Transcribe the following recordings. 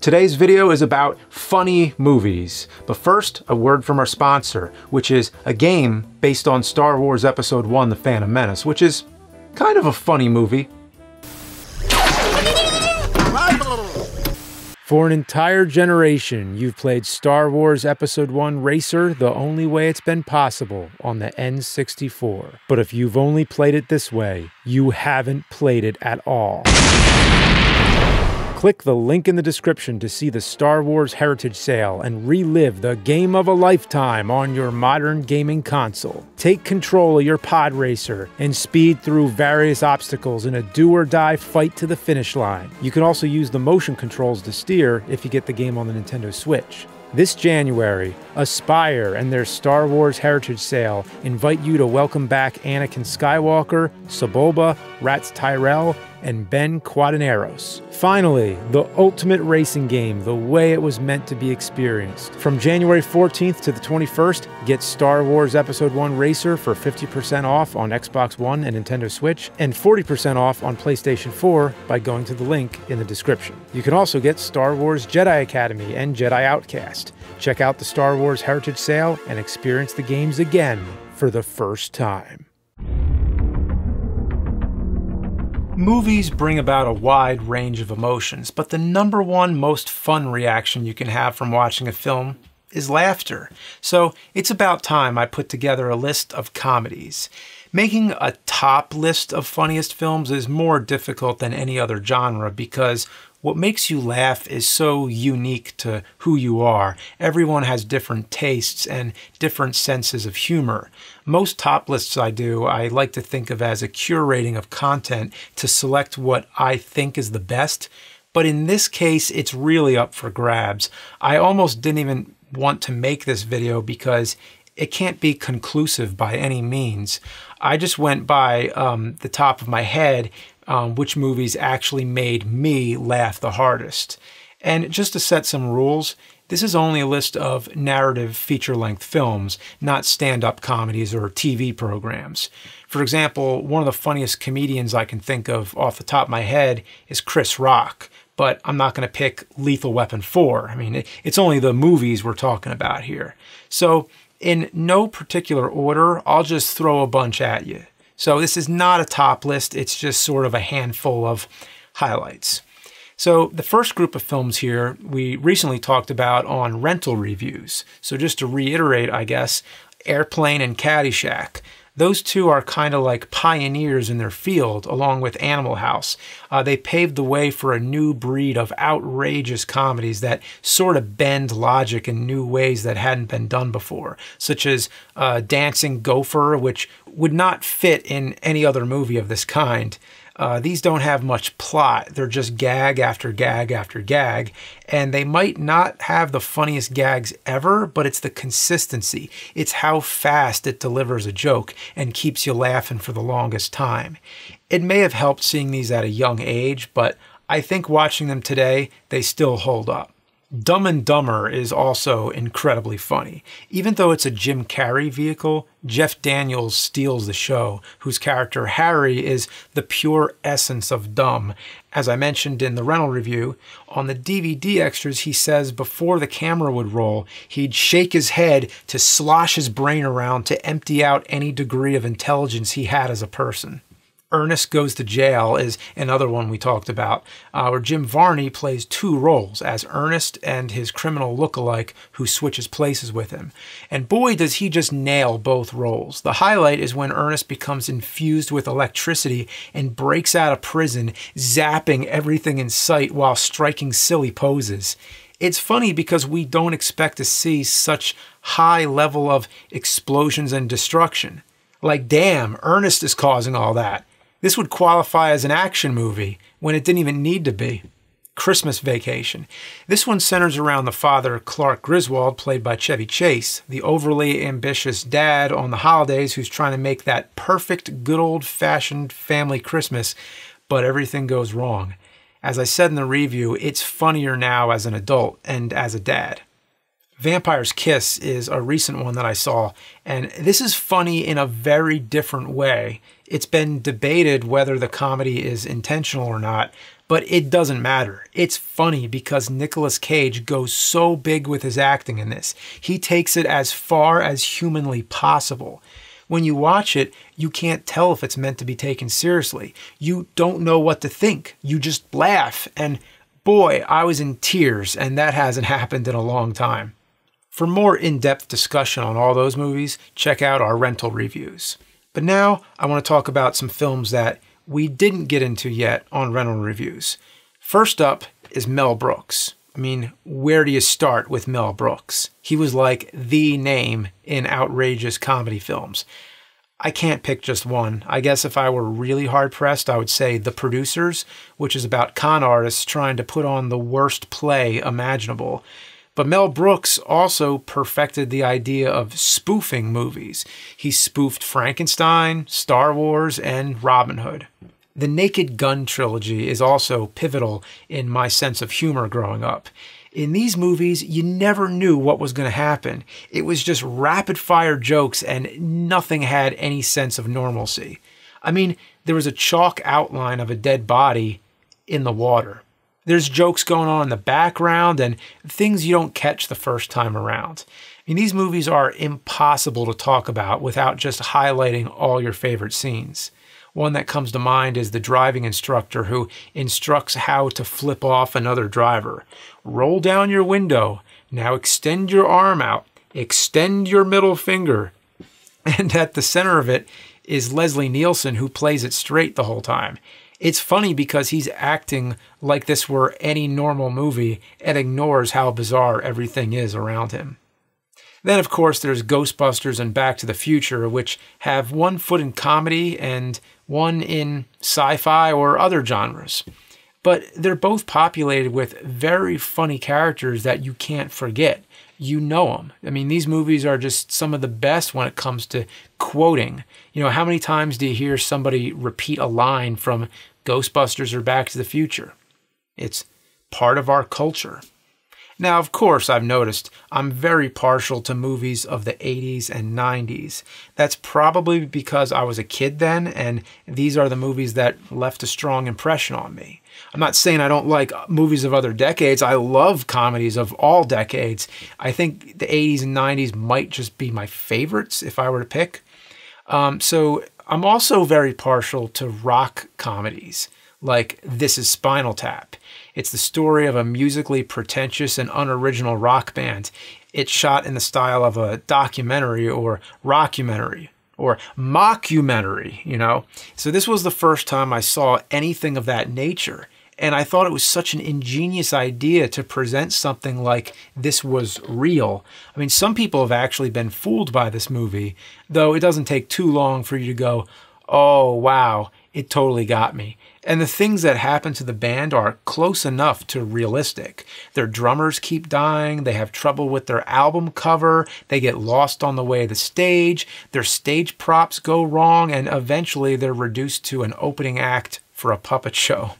Today's video is about funny movies, but first, a word from our sponsor, which is a game based on Star Wars Episode 1 The Phantom Menace, which is kind of a funny movie. For an entire generation, you've played Star Wars Episode 1 Racer the only way it's been possible on the N64. But if you've only played it this way, you haven't played it at all. Click the link in the description to see the Star Wars Heritage Sale and relive the game of a lifetime on your modern gaming console. Take control of your pod racer and speed through various obstacles in a do or die fight to the finish line. You can also use the motion controls to steer if you get the game on the Nintendo Switch. This January, Aspire and their Star Wars Heritage Sale invite you to welcome back Anakin Skywalker, Saboba, Rats Tyrell, and Ben Quadaneros. Finally, the ultimate racing game, the way it was meant to be experienced. From January 14th to the 21st, get Star Wars Episode 1 Racer for 50% off on Xbox One and Nintendo Switch, and 40% off on PlayStation 4 by going to the link in the description. You can also get Star Wars Jedi Academy and Jedi Outcast. Check out the Star Wars Heritage Sale and experience the games again for the first time. Movies bring about a wide range of emotions, but the number one most fun reaction you can have from watching a film is laughter. So it's about time I put together a list of comedies. Making a top list of funniest films is more difficult than any other genre because what makes you laugh is so unique to who you are. Everyone has different tastes and different senses of humor. Most top lists I do, I like to think of as a curating of content to select what I think is the best. But in this case, it's really up for grabs. I almost didn't even want to make this video because it can't be conclusive by any means. I just went by um, the top of my head um, which movies actually made me laugh the hardest. And just to set some rules, this is only a list of narrative feature length films, not stand up comedies or TV programs. For example, one of the funniest comedians I can think of off the top of my head is Chris Rock, but I'm not going to pick Lethal Weapon 4. I mean, it's only the movies we're talking about here. So, in no particular order, I'll just throw a bunch at you. So this is not a top list, it's just sort of a handful of highlights. So the first group of films here we recently talked about on rental reviews. So just to reiterate, I guess, Airplane and Caddyshack. Those two are kind of like pioneers in their field, along with Animal House. Uh, they paved the way for a new breed of outrageous comedies that sort of bend logic in new ways that hadn't been done before, such as uh, Dancing Gopher, which would not fit in any other movie of this kind. Uh, these don't have much plot. They're just gag after gag after gag. And they might not have the funniest gags ever, but it's the consistency. It's how fast it delivers a joke and keeps you laughing for the longest time. It may have helped seeing these at a young age, but I think watching them today, they still hold up. Dumb and Dumber is also incredibly funny. Even though it's a Jim Carrey vehicle, Jeff Daniels steals the show, whose character Harry is the pure essence of dumb. As I mentioned in the rental review, on the DVD extras, he says before the camera would roll, he'd shake his head to slosh his brain around to empty out any degree of intelligence he had as a person. Ernest Goes to Jail is another one we talked about, uh, where Jim Varney plays two roles as Ernest and his criminal look-alike who switches places with him. And boy, does he just nail both roles. The highlight is when Ernest becomes infused with electricity and breaks out of prison, zapping everything in sight while striking silly poses. It's funny because we don't expect to see such high level of explosions and destruction. Like, damn, Ernest is causing all that. This would qualify as an action movie when it didn't even need to be. Christmas Vacation. This one centers around the father, Clark Griswold, played by Chevy Chase, the overly ambitious dad on the holidays who's trying to make that perfect, good old fashioned family Christmas, but everything goes wrong. As I said in the review, it's funnier now as an adult and as a dad. Vampire's Kiss is a recent one that I saw, and this is funny in a very different way. It's been debated whether the comedy is intentional or not, but it doesn't matter. It's funny because Nicolas Cage goes so big with his acting in this. He takes it as far as humanly possible. When you watch it, you can't tell if it's meant to be taken seriously. You don't know what to think. You just laugh, and boy, I was in tears, and that hasn't happened in a long time. For more in-depth discussion on all those movies, check out our rental reviews. But now I want to talk about some films that we didn't get into yet on rental reviews. First up is Mel Brooks. I mean, where do you start with Mel Brooks? He was like the name in outrageous comedy films. I can't pick just one. I guess if I were really hard pressed, I would say The Producers, which is about con artists trying to put on the worst play imaginable but Mel Brooks also perfected the idea of spoofing movies. He spoofed Frankenstein, Star Wars, and Robin Hood. The Naked Gun trilogy is also pivotal in my sense of humor growing up. In these movies, you never knew what was going to happen. It was just rapid fire jokes, and nothing had any sense of normalcy. I mean, there was a chalk outline of a dead body in the water. There's jokes going on in the background and things you don't catch the first time around. I mean, these movies are impossible to talk about without just highlighting all your favorite scenes. One that comes to mind is the driving instructor who instructs how to flip off another driver. Roll down your window. Now extend your arm out. Extend your middle finger. And at the center of it is Leslie Nielsen, who plays it straight the whole time. It's funny because he's acting like this were any normal movie and ignores how bizarre everything is around him. Then, of course, there's Ghostbusters and Back to the Future, which have one foot in comedy and one in sci fi or other genres. But they're both populated with very funny characters that you can't forget. You know them. I mean, these movies are just some of the best when it comes to quoting. You know, how many times do you hear somebody repeat a line from Ghostbusters or Back to the Future. It's part of our culture. Now, of course, I've noticed I'm very partial to movies of the 80s and 90s. That's probably because I was a kid then, and these are the movies that left a strong impression on me. I'm not saying I don't like movies of other decades. I love comedies of all decades. I think the 80s and 90s might just be my favorites if I were to pick. Um, so I'm also very partial to rock comedies like This Is Spinal Tap. It's the story of a musically pretentious and unoriginal rock band. It's shot in the style of a documentary or rockumentary or mockumentary, you know? So this was the first time I saw anything of that nature. And I thought it was such an ingenious idea to present something like this was real. I mean, some people have actually been fooled by this movie, though it doesn't take too long for you to go, oh, wow, it totally got me. And the things that happen to the band are close enough to realistic. Their drummers keep dying, they have trouble with their album cover, they get lost on the way to the stage, their stage props go wrong, and eventually they're reduced to an opening act for a puppet show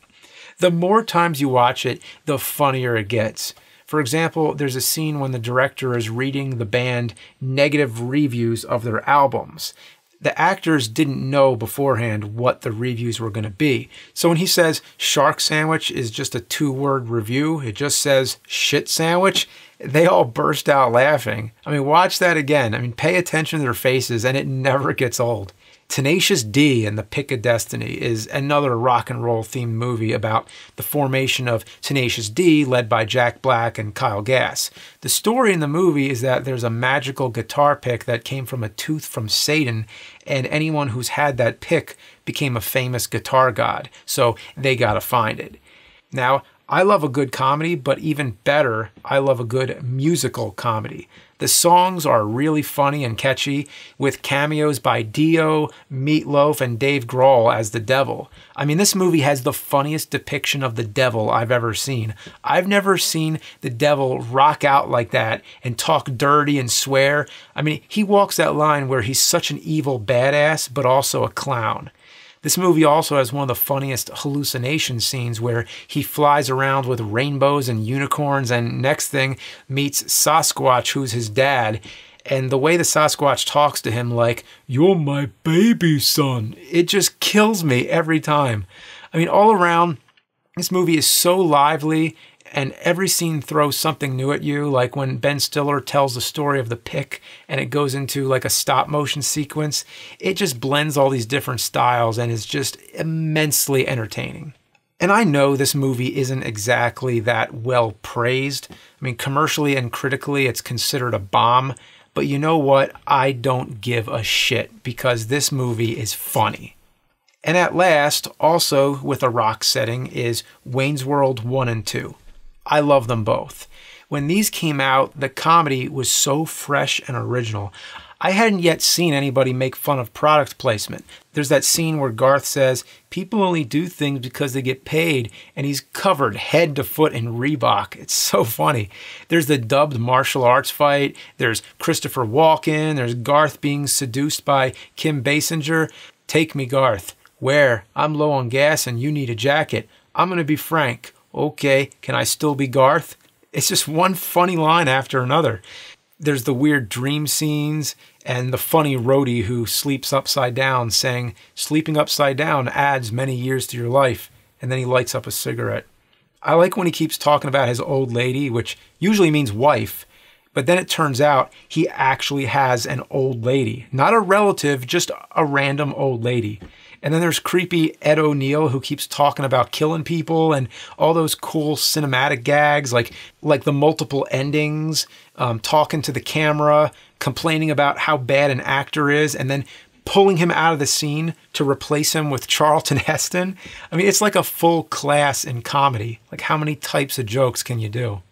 the more times you watch it, the funnier it gets. For example, there's a scene when the director is reading the band negative reviews of their albums. The actors didn't know beforehand what the reviews were going to be. So when he says shark sandwich is just a two word review, it just says shit sandwich, they all burst out laughing. I mean, watch that again. I mean, pay attention to their faces, and it never gets old. Tenacious D and the Pick of Destiny is another rock and roll themed movie about the formation of Tenacious D, led by Jack Black and Kyle Gass. The story in the movie is that there's a magical guitar pick that came from a tooth from Satan, and anyone who's had that pick became a famous guitar god, so they gotta find it. Now, I love a good comedy, but even better, I love a good musical comedy. The songs are really funny and catchy, with cameos by Dio, Meatloaf, and Dave Grohl as the devil. I mean, this movie has the funniest depiction of the devil I've ever seen. I've never seen the devil rock out like that and talk dirty and swear. I mean, he walks that line where he's such an evil badass, but also a clown. This movie also has one of the funniest hallucination scenes where he flies around with rainbows and unicorns, and next thing meets Sasquatch, who's his dad. And the way the Sasquatch talks to him, like, You're my baby son, it just kills me every time. I mean, all around, this movie is so lively and every scene throws something new at you. Like when Ben Stiller tells the story of the pick and it goes into like a stop motion sequence, it just blends all these different styles and is just immensely entertaining. And I know this movie isn't exactly that well praised. I mean, commercially and critically, it's considered a bomb. But you know what? I don't give a shit because this movie is funny. And at last, also with a rock setting, is Wayne's World 1 and 2. I love them both. When these came out, the comedy was so fresh and original. I hadn't yet seen anybody make fun of product placement. There's that scene where Garth says, People only do things because they get paid, and he's covered head to foot in Reebok. It's so funny. There's the dubbed martial arts fight, there's Christopher Walken, there's Garth being seduced by Kim Basinger. Take me, Garth. Where? I'm low on gas and you need a jacket. I'm gonna be frank okay, can I still be Garth? It's just one funny line after another. There's the weird dream scenes and the funny roadie who sleeps upside down, saying, Sleeping upside down adds many years to your life. And then he lights up a cigarette. I like when he keeps talking about his old lady, which usually means wife, but then it turns out he actually has an old lady, not a relative, just a random old lady. And then there's creepy Ed O'Neill who keeps talking about killing people and all those cool cinematic gags like like the multiple endings, um, talking to the camera, complaining about how bad an actor is, and then pulling him out of the scene to replace him with Charlton Heston. I mean, it's like a full class in comedy. Like, how many types of jokes can you do?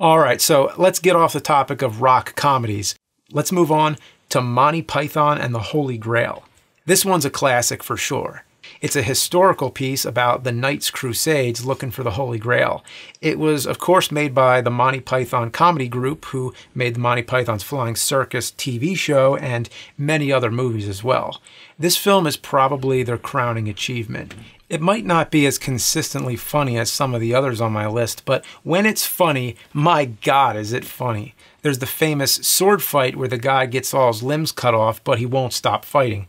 All right, so let's get off the topic of rock comedies. Let's move on to Monty Python and the Holy Grail. This one's a classic for sure. It's a historical piece about the Knights Crusades looking for the Holy Grail. It was, of course, made by the Monty Python comedy group, who made the Monty Python's Flying Circus TV show and many other movies as well. This film is probably their crowning achievement. It might not be as consistently funny as some of the others on my list, but when it's funny, my god, is it funny. There's the famous sword fight where the guy gets all his limbs cut off, but he won't stop fighting.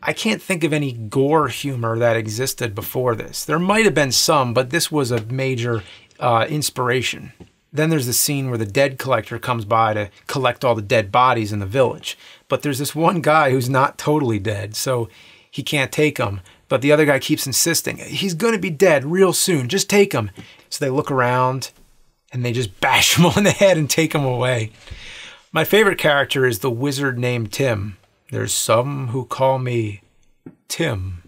I can't think of any gore humor that existed before this. There might have been some, but this was a major uh, inspiration. Then there's the scene where the dead collector comes by to collect all the dead bodies in the village. But there's this one guy who's not totally dead, so he can't take him. But the other guy keeps insisting, he's going to be dead real soon, just take him. So they look around and they just bash him on the head and take him away. My favorite character is the wizard named Tim. There's some who call me Tim.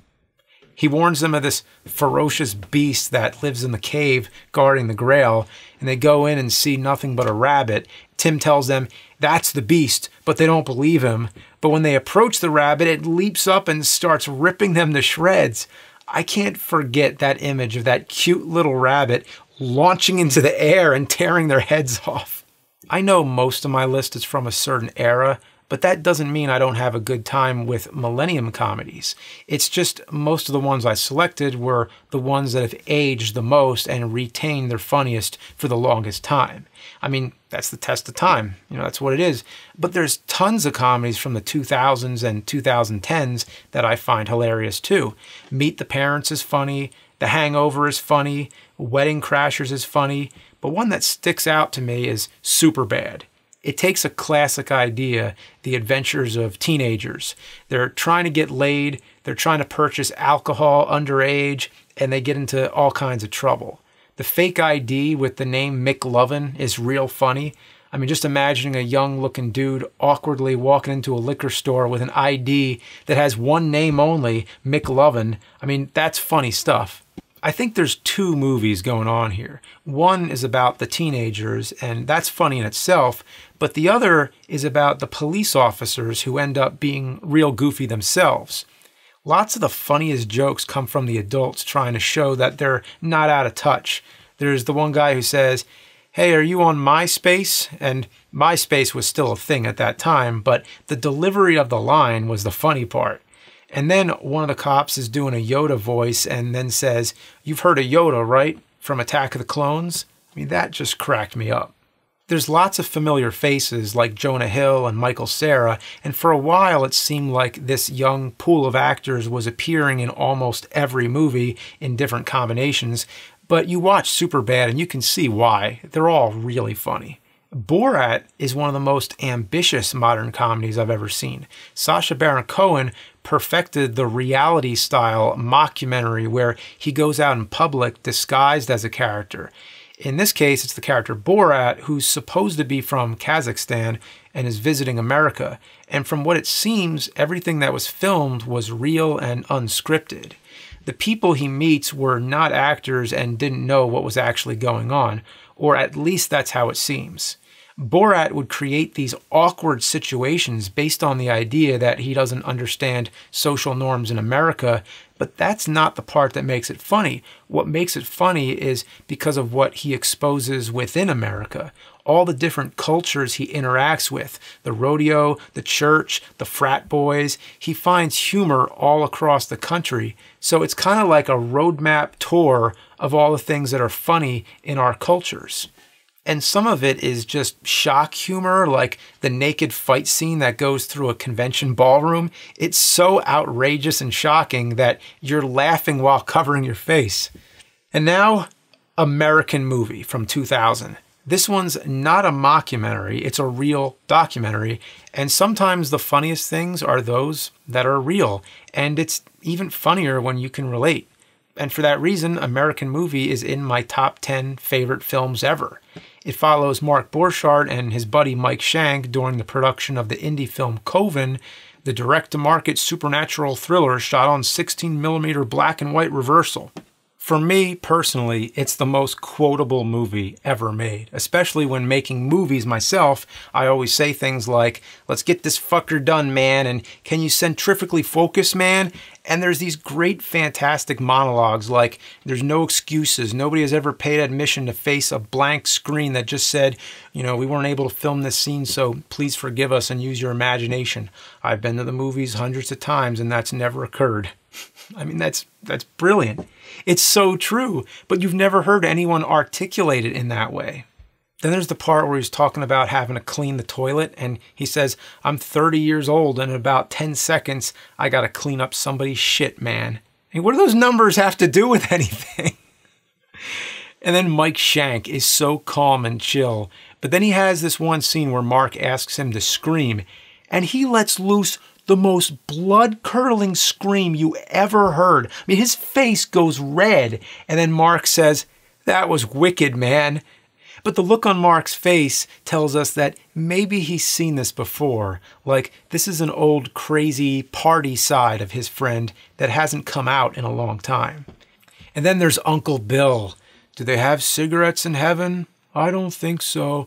He warns them of this ferocious beast that lives in the cave guarding the grail, and they go in and see nothing but a rabbit. Tim tells them that's the beast, but they don't believe him. But when they approach the rabbit, it leaps up and starts ripping them to shreds. I can't forget that image of that cute little rabbit launching into the air and tearing their heads off. I know most of my list is from a certain era, but that doesn't mean I don't have a good time with millennium comedies. It's just most of the ones I selected were the ones that have aged the most and retained their funniest for the longest time. I mean, that's the test of time. You know, that's what it is. But there's tons of comedies from the 2000s and 2010s that I find hilarious too. Meet the Parents is funny. The Hangover is funny. Wedding Crashers is funny. But one that sticks out to me is Superbad it takes a classic idea, the adventures of teenagers. They're trying to get laid, they're trying to purchase alcohol underage, and they get into all kinds of trouble. The fake ID with the name McLovin is real funny. I mean, just imagining a young looking dude awkwardly walking into a liquor store with an ID that has one name only, McLovin. I mean, that's funny stuff. I think there's two movies going on here. One is about the teenagers, and that's funny in itself, but the other is about the police officers who end up being real goofy themselves. Lots of the funniest jokes come from the adults trying to show that they're not out of touch. There's the one guy who says, Hey, are you on MySpace? And MySpace was still a thing at that time, but the delivery of the line was the funny part. And then one of the cops is doing a Yoda voice and then says, You've heard of Yoda, right? From Attack of the Clones? I mean, that just cracked me up. There's lots of familiar faces like Jonah Hill and Michael Sarah, and for a while it seemed like this young pool of actors was appearing in almost every movie in different combinations. But you watch Superbad and you can see why. They're all really funny. Borat is one of the most ambitious modern comedies I've ever seen. Sasha Baron Cohen perfected the reality style mockumentary where he goes out in public disguised as a character. In this case, it's the character Borat, who's supposed to be from Kazakhstan and is visiting America. And from what it seems, everything that was filmed was real and unscripted. The people he meets were not actors and didn't know what was actually going on, or at least that's how it seems. Borat would create these awkward situations based on the idea that he doesn't understand social norms in America, but that's not the part that makes it funny. What makes it funny is because of what he exposes within America. All the different cultures he interacts with the rodeo, the church, the frat boys. He finds humor all across the country. So it's kind of like a roadmap tour of all the things that are funny in our cultures. And some of it is just shock humor, like the naked fight scene that goes through a convention ballroom. It's so outrageous and shocking that you're laughing while covering your face. And now, American Movie from 2000. This one's not a mockumentary, it's a real documentary. And sometimes the funniest things are those that are real. And it's even funnier when you can relate. And for that reason, American Movie is in my top 10 favorite films ever. It follows Mark Borchardt and his buddy Mike Shank during the production of the indie film Coven, the direct to market supernatural thriller shot on 16mm black and white reversal. For me personally, it's the most quotable movie ever made. Especially when making movies myself, I always say things like, let's get this fucker done, man, and can you centrifugally focus, man? And there's these great, fantastic monologues like, there's no excuses. Nobody has ever paid admission to face a blank screen that just said, you know, we weren't able to film this scene, so please forgive us and use your imagination. I've been to the movies hundreds of times, and that's never occurred. I mean, that's, that's brilliant. It's so true, but you've never heard anyone articulate it in that way. Then there's the part where he's talking about having to clean the toilet, and he says, I'm 30 years old, and in about 10 seconds, I gotta clean up somebody's shit, man. I mean, what do those numbers have to do with anything? and then Mike Shank is so calm and chill, but then he has this one scene where Mark asks him to scream, and he lets loose the most blood curdling scream you ever heard. I mean, his face goes red. And then Mark says, That was wicked, man. But the look on Mark's face tells us that maybe he's seen this before. Like, this is an old crazy party side of his friend that hasn't come out in a long time. And then there's Uncle Bill. Do they have cigarettes in heaven? I don't think so.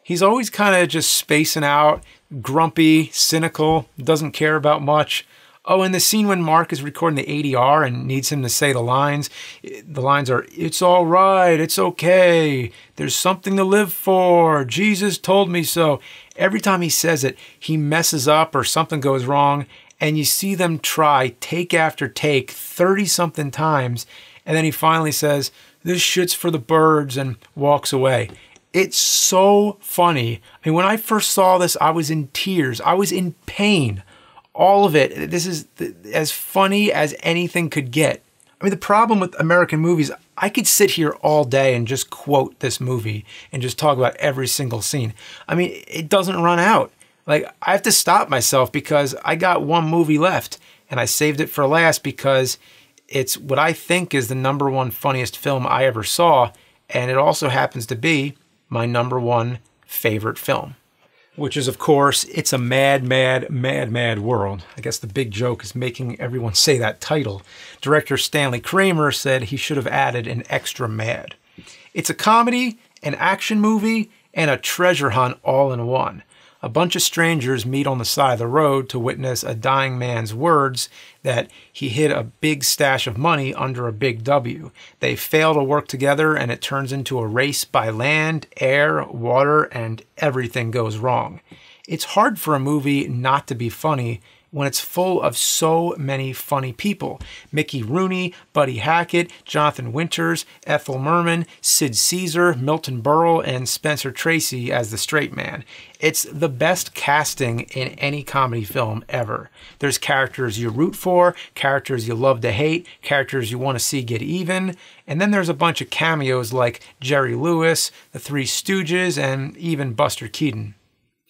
He's always kind of just spacing out, grumpy, cynical, doesn't care about much. Oh, and the scene when Mark is recording the ADR and needs him to say the lines, the lines are, It's all right, it's okay, there's something to live for, Jesus told me so. Every time he says it, he messes up or something goes wrong, and you see them try take after take 30 something times, and then he finally says, This shit's for the birds, and walks away. It's so funny. I mean, when I first saw this, I was in tears. I was in pain. All of it. This is as funny as anything could get. I mean, the problem with American movies, I could sit here all day and just quote this movie and just talk about every single scene. I mean, it doesn't run out. Like, I have to stop myself because I got one movie left and I saved it for last because it's what I think is the number one funniest film I ever saw. And it also happens to be my number one favorite film. Which is, of course, It's a Mad, Mad, Mad, Mad World. I guess the big joke is making everyone say that title. Director Stanley Kramer said he should have added an extra mad. It's a comedy, an action movie, and a treasure hunt all in one a bunch of strangers meet on the side of the road to witness a dying man's words that he hid a big stash of money under a big W. They fail to work together, and it turns into a race by land, air, water, and everything goes wrong it's hard for a movie not to be funny when it's full of so many funny people. Mickey Rooney, Buddy Hackett, Jonathan Winters, Ethel Merman, Sid Caesar, Milton Berle, and Spencer Tracy as the straight man. It's the best casting in any comedy film ever. There's characters you root for, characters you love to hate, characters you want to see get even, and then there's a bunch of cameos like Jerry Lewis, the Three Stooges, and even Buster Keaton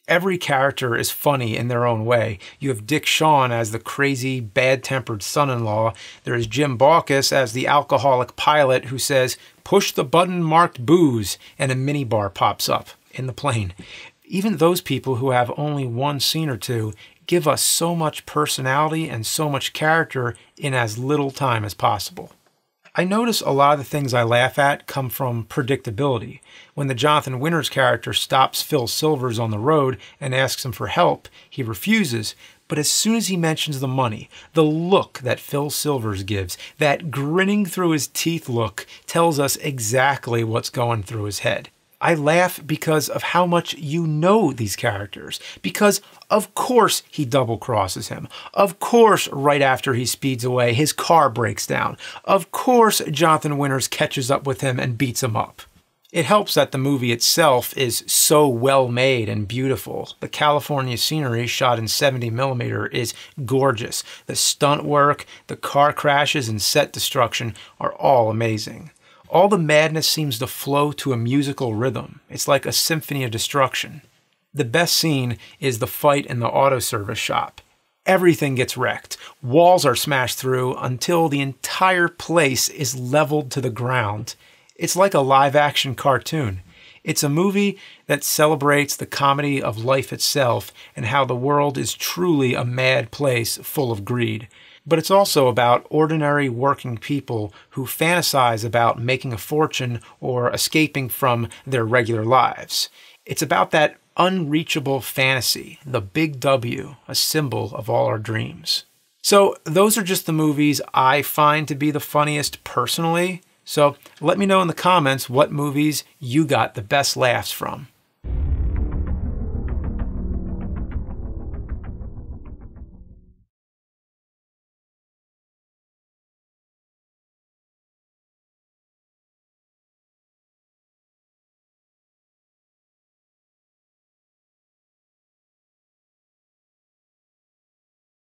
every character is funny in their own way. You have Dick Shawn as the crazy, bad-tempered son-in-law. There is Jim Baucus as the alcoholic pilot who says, push the button marked booze, and a minibar pops up in the plane. Even those people who have only one scene or two give us so much personality and so much character in as little time as possible. I notice a lot of the things I laugh at come from predictability. When the Jonathan Winters character stops Phil Silvers on the road and asks him for help, he refuses, but as soon as he mentions the money, the look that Phil Silvers gives, that grinning through his teeth look, tells us exactly what's going through his head. I laugh because of how much you know these characters. Because of course he double crosses him. Of course, right after he speeds away, his car breaks down. Of course, Jonathan Winters catches up with him and beats him up. It helps that the movie itself is so well made and beautiful. The California scenery shot in 70mm is gorgeous. The stunt work, the car crashes, and set destruction are all amazing all the madness seems to flow to a musical rhythm. It's like a symphony of destruction. The best scene is the fight in the auto service shop. Everything gets wrecked. Walls are smashed through until the entire place is leveled to the ground. It's like a live action cartoon. It's a movie that celebrates the comedy of life itself and how the world is truly a mad place full of greed but it's also about ordinary working people who fantasize about making a fortune or escaping from their regular lives. It's about that unreachable fantasy, the big W, a symbol of all our dreams. So, those are just the movies I find to be the funniest personally. So, let me know in the comments what movies you got the best laughs from.